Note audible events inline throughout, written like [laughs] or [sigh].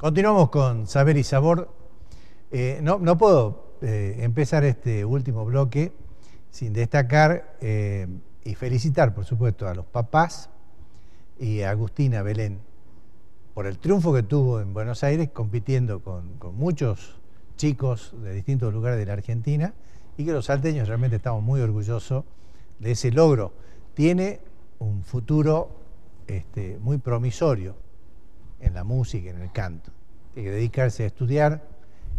Continuamos con Saber y Sabor. Eh, no, puedo eh, empezar este último bloque sin destacar eh, y felicitar, por supuesto, a los papás y a Agustina Belén por el triunfo que tuvo en Buenos Aires compitiendo con, muchos chicos de distintos lugares de la Argentina y que los salteños realmente estamos muy orgullosos de ese logro. Tiene un futuro este, muy promisorio en la música, en el canto. Tiene que dedicarse a estudiar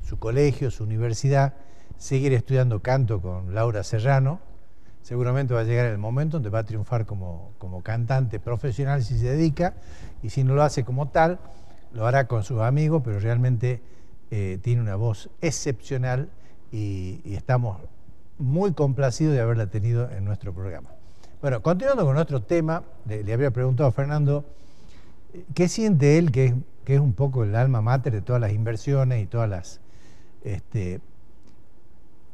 su colegio, su universidad, seguir estudiando canto con Laura Serrano. Seguramente va a llegar el momento donde va a triunfar como, cantante profesional si se dedica, y si no lo hace como tal, lo hará con sus amigos, pero realmente eh, tiene una voz excepcional y, estamos muy complacidos de haberla tenido en nuestro programa. Bueno, continuando con nuestro tema, le, le había preguntado a Fernando ¿Qué siente él, que es, que es un poco el alma mater de todas las inversiones y todas las... Este,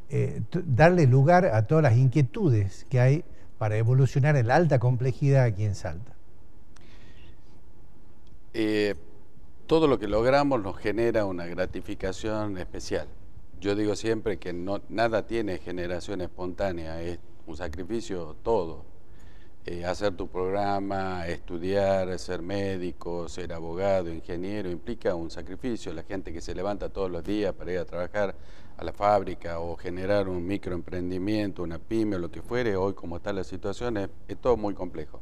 eh, darle lugar a todas las inquietudes que hay para evolucionar en la alta complejidad aquí en Salta? Eh, todo lo que logramos nos genera una gratificación especial. Yo digo siempre que no, nada tiene generación espontánea, es un sacrificio todo. Eh, hacer tu programa, estudiar, ser médico, ser abogado, ingeniero, implica un sacrificio. La gente que se levanta todos los días para ir a trabajar a la fábrica o generar un microemprendimiento, una pyme o lo que fuere, hoy como está la situación, es, es todo muy complejo.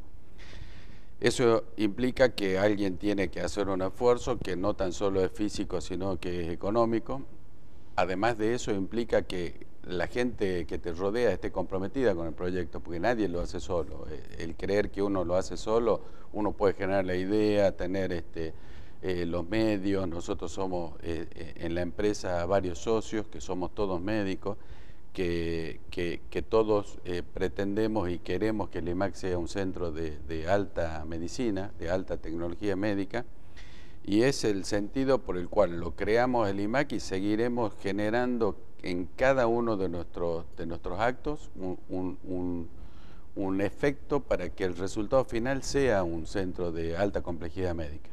Eso implica que alguien tiene que hacer un esfuerzo que no tan solo es físico, sino que es económico. Además de eso implica que la gente que te rodea esté comprometida con el proyecto, porque nadie lo hace solo. Eh, el creer que uno lo hace solo, uno puede generar la idea, tener este, eh, los medios, nosotros somos eh, en la empresa varios socios, que somos todos médicos, que, todos pretendemos y queremos que el IMAC sea un centro de, de alta medicina, de alta tecnología médica y es el sentido por el cual lo creamos el IMAC y seguiremos generando en cada uno de nuestros, de nuestros actos un, un, efecto para que el resultado final sea un centro de alta complejidad médica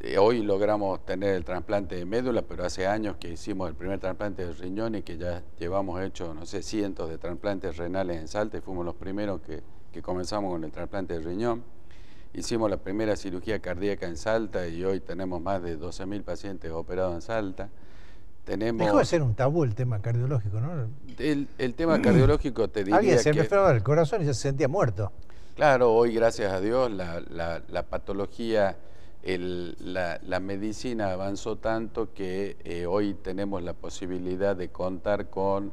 eh, hoy logramos tener el trasplante de médula, pero hace años que hicimos el primer trasplante de riñón y que ya llevamos hecho, no sé, cientos de trasplantes renales en Salta y fuimos los primeros que, que, comenzamos con el trasplante de riñón. Hicimos la primera cirugía cardíaca en Salta y hoy tenemos más de 12.000 pacientes operados en Salta. Dejó de ser un tabú el tema cardiológico, ¿no? El, tema cardiológico te diría Alguien se que... el corazón y se sentía muerto. Claro, hoy gracias a Dios la, patología, la, medicina avanzó tanto que eh, hoy tenemos la posibilidad de contar con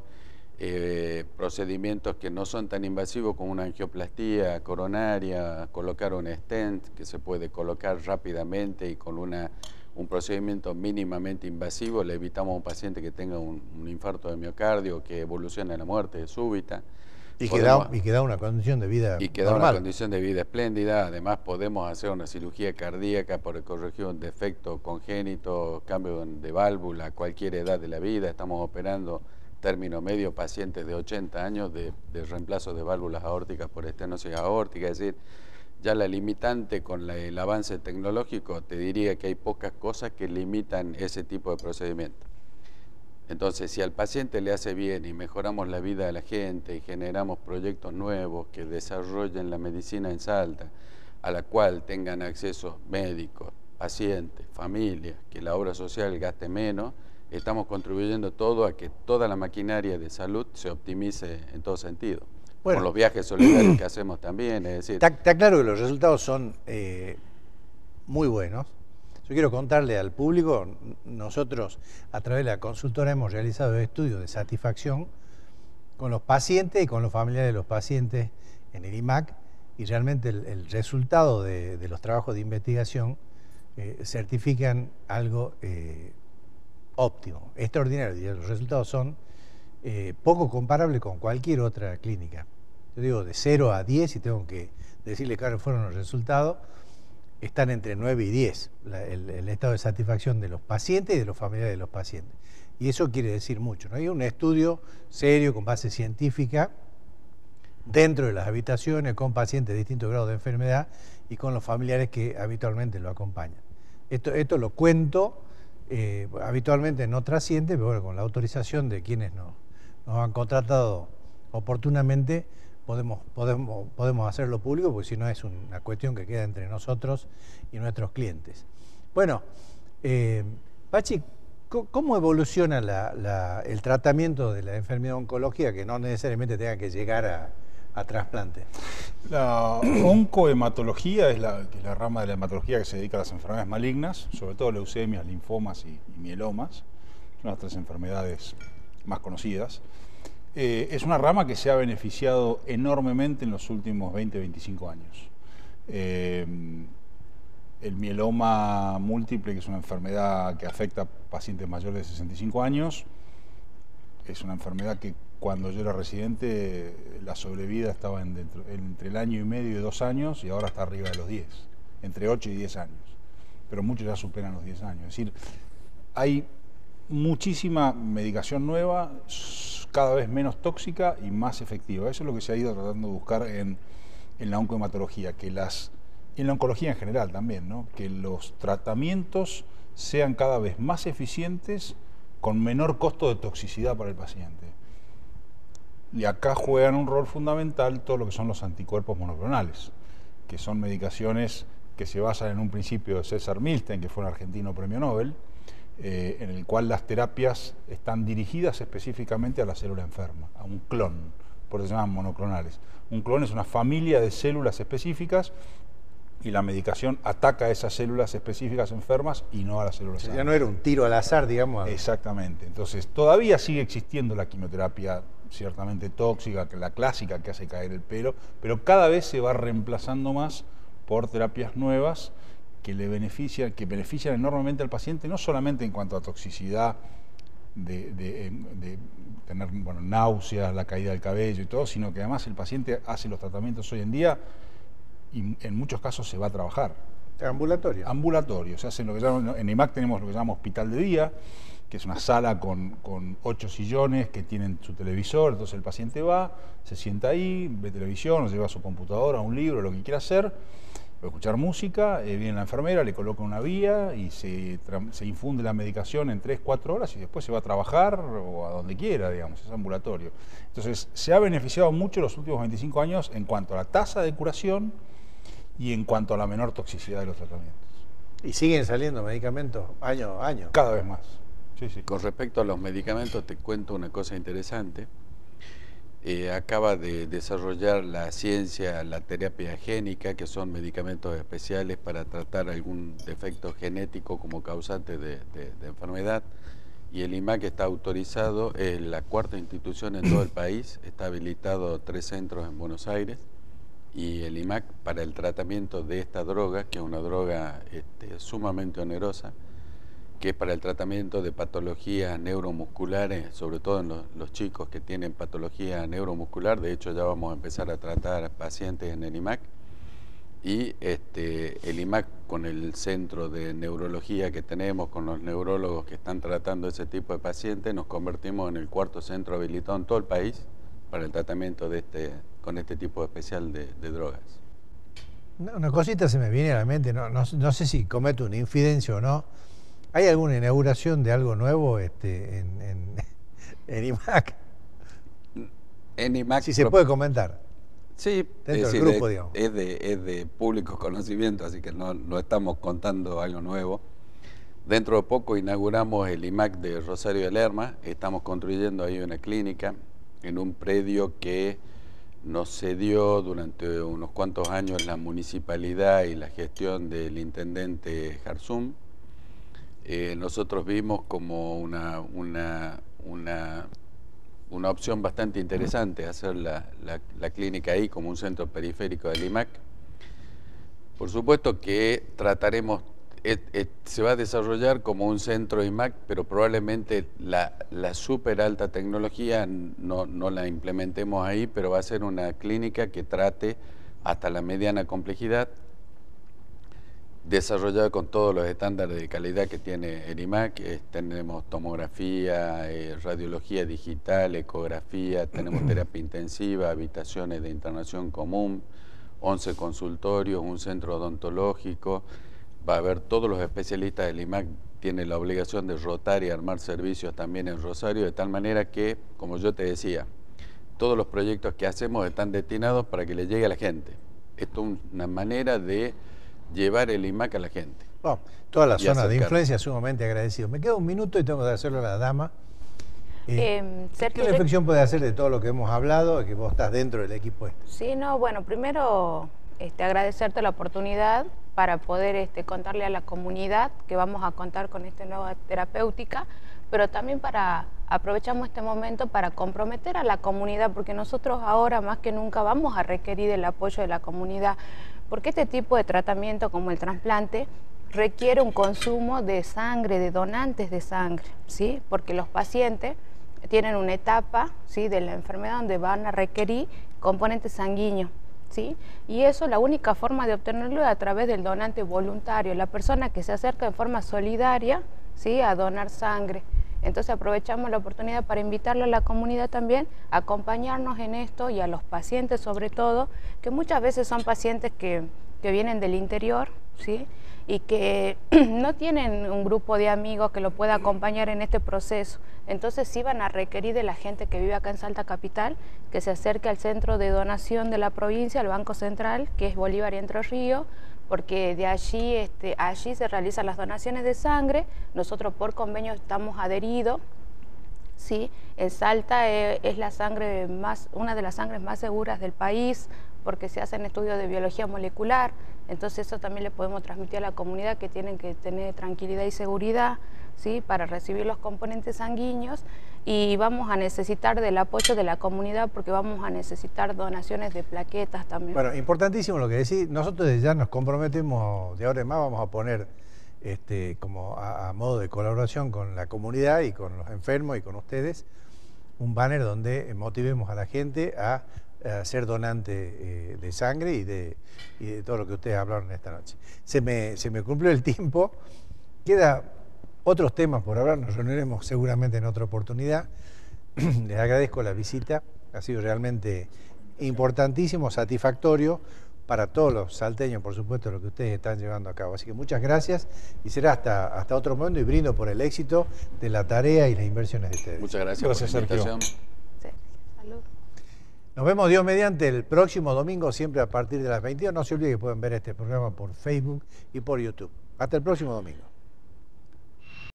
eh, procedimientos que no son tan invasivos como una angioplastía coronaria, colocar un stent que se puede colocar rápidamente y con una un procedimiento mínimamente invasivo, le evitamos a un paciente que tenga un, infarto de miocardio, que evolucione a la muerte súbita. Y que, da, y una condición de vida Y que una condición de vida espléndida. Además, podemos hacer una cirugía cardíaca por corregir un defecto congénito, cambio de válvula, cualquier edad de la vida. Estamos operando término medio pacientes de 80 años de, reemplazo de válvulas aórticas por estenosis aórtica. Es decir, ya la limitante con el avance tecnológico, te diría que hay pocas cosas que limitan ese tipo de procedimiento. Entonces, si al paciente le hace bien y mejoramos la vida de la gente y generamos proyectos nuevos que desarrollen la medicina en Salta, a la cual tengan acceso médicos, pacientes, familias, que la obra social gaste menos, estamos contribuyendo todo a que toda la maquinaria de salud se optimice en todo sentido bueno, los viajes solidarios que [clears throat] hacemos también. Está, claro que los resultados son eh, muy buenos. Yo quiero contarle al público, nosotros a través de la consultora hemos realizado estudios de satisfacción con los pacientes y con los familiares de los pacientes en el IMAC y realmente el, resultado de, los trabajos de investigación eh, certifican algo eh, óptimo, extraordinario. Y los resultados son poco comparables con cualquier otra clínica yo digo de 0 a 10 y tengo que decirle cuáles fueron los resultados, están entre 9 y 10, el, estado de satisfacción de los pacientes y de los familiares de los pacientes. Y eso quiere decir mucho. ¿no? Hay un estudio serio con base científica dentro de las habitaciones con pacientes de distintos grados de enfermedad y con los familiares que habitualmente lo acompañan. Esto, lo cuento, eh, habitualmente no trasciende, pero bueno, con la autorización de quienes nos han contratado oportunamente, podemos, hacerlo público, porque si no es una cuestión que queda entre nosotros y nuestros clientes. Bueno, eh, Pachi, ¿cómo evoluciona el tratamiento de la enfermedad oncológica que no necesariamente tenga que llegar a, trasplante? La oncohematología es la, rama de la hematología que se dedica a las enfermedades malignas, sobre todo leucemias, linfomas y mielomas, son las tres enfermedades más conocidas. Eh, es una rama que se ha beneficiado enormemente en los últimos 20, 25 años. Eh, el mieloma múltiple, que es una enfermedad que afecta a pacientes mayores de 65 años, es una enfermedad que cuando yo era residente la sobrevida estaba entre el año y medio y dos años y ahora está arriba de los 10, entre 8 y 10 años. Pero muchos ya superan los 10 años. Es decir, hay muchísima medicación nueva, cada vez menos tóxica y más efectiva. Eso es lo que se ha ido tratando de buscar en, la oncohematología, que las, en la oncología en general también, ¿no? que los tratamientos sean cada vez más eficientes con menor costo de toxicidad para el paciente. Y acá juegan un rol fundamental todo lo que son los anticuerpos monoclonales, que son medicaciones que se basan en un principio de César Milstein, que fue un argentino premio Nobel, eh, en el cual las terapias están dirigidas específicamente a la célula enferma, a un clon, por eso se llaman monoclonales. Un clon es una familia de células específicas y la medicación ataca a esas células específicas enfermas y no a las células. sanas. ya no era un tiro al azar, digamos. Exactamente. Entonces, todavía sigue existiendo la quimioterapia ciertamente tóxica, la clásica que hace caer el pelo, pero cada vez se va reemplazando más por terapias nuevas que le beneficia, que benefician enormemente al paciente, no solamente en cuanto a toxicidad, em, de, tener bueno, náuseas, la caída del cabello y todo, sino que además el paciente hace los tratamientos hoy en día y en muchos casos se va a trabajar. Ambulatorio. Ambulatorio. Se hacen lo que en IMAC tenemos lo que llamamos hospital de día, que es una sala con, ocho sillones que tienen su televisor, entonces el paciente va, se sienta ahí, ve televisión, lleva su computadora, un libro, lo que quiera hacer escuchar música, eh, viene la enfermera, le coloca una vía y se, se infunde la medicación en 3, 4 horas y después se va a trabajar o a donde quiera, digamos, es ambulatorio. Entonces, se ha beneficiado mucho los últimos 25 años en cuanto a la tasa de curación y en cuanto a la menor toxicidad de los tratamientos. ¿Y siguen saliendo medicamentos año a año? Cada vez más. Con respecto a los medicamentos, te cuento una cosa interesante. Eh, acaba de desarrollar la ciencia, la terapia génica, que son medicamentos especiales para tratar algún defecto genético como causante de, enfermedad. Y el IMAC está autorizado, es la cuarta institución en todo el país, está habilitado tres centros en Buenos Aires. Y el IMAC para el tratamiento de esta droga, que es una droga este, sumamente onerosa, que es para el tratamiento de patologías neuromusculares, eh, sobre todo en los, chicos que tienen patología neuromuscular, de hecho ya vamos a empezar a tratar pacientes en el IMAC, y este, el IMAC con el centro de neurología que tenemos, con los neurólogos que están tratando ese tipo de pacientes, nos convertimos en el cuarto centro habilitado en todo el país para el tratamiento de este, con este tipo especial de, drogas. Una cosita se me viene a la mente, no, no sé si cometo una infidencia o no, ¿Hay alguna inauguración de algo nuevo este, en, en, IMAC? [laughs] En IMAC. Si se puede comentar. Sí, es, de, Es, de, público conocimiento, así que no, no estamos contando algo nuevo. Dentro de poco inauguramos el IMAC de Rosario de Lerma. Estamos construyendo ahí una clínica en un predio que nos cedió durante unos cuantos años la municipalidad y la gestión del intendente Jarzum. Eh, nosotros vimos como una, una, opción bastante interesante hacer la, la, clínica ahí como un centro periférico del IMAC. Por supuesto que trataremos, eh, eh, se va a desarrollar como un centro IMAC, pero probablemente la, la super alta tecnología no, no la implementemos ahí, pero va a ser una clínica que trate hasta la mediana complejidad desarrollado con todos los estándares de calidad que tiene el IMAC. tenemos tomografía, eh, radiología digital, ecografía, [clears throat] tenemos terapia intensiva, habitaciones de internación común, 11 consultorios, un centro odontológico. Va a haber todos los especialistas del IMAC tiene la obligación de rotar y armar servicios también en Rosario, de tal manera que, como yo te decía, todos los proyectos que hacemos están destinados para que le llegue a la gente. Esto es una manera de llevar el IMAC a la gente. todas toda la zona de influencia sumamente agradecido. Me queda un minuto y tengo que hacerlo a la dama. Eh, eh, ¿Qué reflexión puede hacer de todo lo que hemos hablado, que vos estás dentro del equipo este? Sí, no, bueno, primero este, agradecerte la oportunidad para poder este, contarle a la comunidad que vamos a contar con esta nueva terapéutica, pero también para aprovechamos este momento para comprometer a la comunidad, porque nosotros ahora más que nunca vamos a requerir el apoyo de la comunidad porque este tipo de tratamiento como el trasplante requiere un consumo de sangre, de donantes de sangre, ¿sí? porque los pacientes tienen una etapa ¿sí? de la enfermedad donde van a requerir componentes sanguíneos. ¿Sí? Y eso la única forma de obtenerlo es a través del donante voluntario, la persona que se acerca de forma solidaria, ¿sí? A donar sangre. Entonces aprovechamos la oportunidad para invitarle a la comunidad también a acompañarnos en esto y a los pacientes sobre todo, que muchas veces son pacientes que, vienen del interior, ¿sí? y que [clears throat] no tienen un grupo de amigos que lo pueda acompañar en este proceso. Entonces sí van a requerir de la gente que vive acá en Salta Capital que se acerque al centro de donación de la provincia, al Banco Central, que es Bolívar y Entre Ríos, porque de allí, este, allí se realizan las donaciones de sangre, nosotros por convenio estamos adheridos, en Salta eh, es, la sangre una de las sangres más seguras del país, porque se hacen estudios de biología molecular, entonces eso también le podemos transmitir a la comunidad que tienen que tener tranquilidad y seguridad, para recibir los componentes sanguíneos y vamos a necesitar del apoyo de la comunidad porque vamos a necesitar donaciones de plaquetas también. Bueno, importantísimo lo que decís. Nosotros ya nos comprometemos, de ahora en más vamos a poner este, como a, modo de colaboración con la comunidad y con los enfermos y con ustedes un banner donde motivemos a la gente a ser donante eh, de sangre y de, todo lo que ustedes hablaron esta noche. Se me, se me cumplió el [laughs] tiempo. Queda otros temas por hablar, nos reuniremos seguramente en otra oportunidad. [clears throat] Les agradezco la visita, ha sido realmente importantísimo, satisfactorio para todos los salteños, por supuesto, lo que ustedes están llevando a cabo. Así que muchas gracias y será hasta, hasta otro momento y brindo por el éxito de la tarea y las inversiones de ustedes. Muchas gracias, gracias por la invitación. Nos vemos Dios mediante el próximo domingo, siempre a partir de las 22. No se olviden que pueden ver este programa por Facebook y por YouTube. Hasta el próximo domingo.